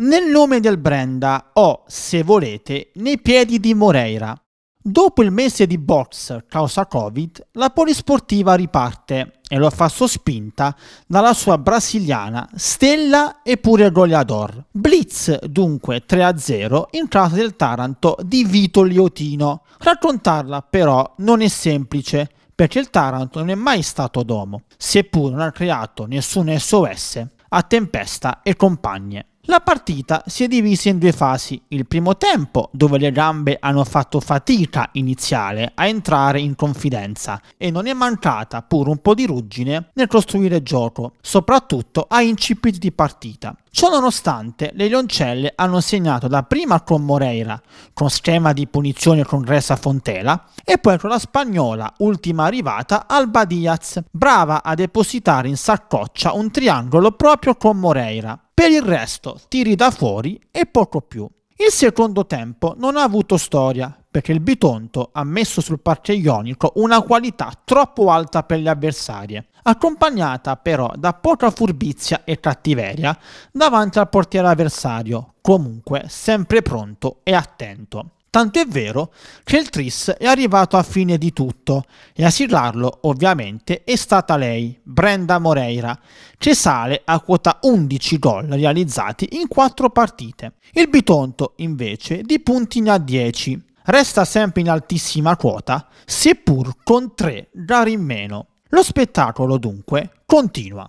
Nel nome del Brenda o, se volete, nei piedi di Moreira. Dopo il mese di box causa Covid, la polisportiva riparte e lo fa sospinta dalla sua brasiliana stella e pure goleador. Blitz dunque 3-0 in casa del Taranto di Vito Liotino. Raccontarla però non è semplice perché il Taranto non è mai stato domo, seppur non ha creato nessun SOS a Tempesta e compagne. La partita si è divisa in due fasi. Il primo tempo, dove le gambe hanno fatto fatica iniziale a entrare in confidenza e non è mancata pur un po' di ruggine nel costruire gioco, soprattutto a incipiti di partita. Ciononostante, le Leoncelle hanno segnato dapprima con Moreira, con schema di punizione congressa a Fontela, e poi con la spagnola, ultima arrivata, Alba Diaz, brava a depositare in saccoccia un triangolo proprio con Moreira. Per il resto, tiri da fuori e poco più. Il secondo tempo non ha avuto storia, perché il Bitonto ha messo sul parche ionico una qualità troppo alta per le avversarie, accompagnata però da poca furbizia e cattiveria davanti al portiere avversario, comunque sempre pronto e attento tant'è vero che il Tris è arrivato a fine di tutto e a siglarlo ovviamente è stata lei, Brenda Moreira, che sale a quota 11 gol realizzati in 4 partite. Il Bitonto invece di punti ne ha 10, resta sempre in altissima quota, seppur con 3 gare in meno. Lo spettacolo dunque continua.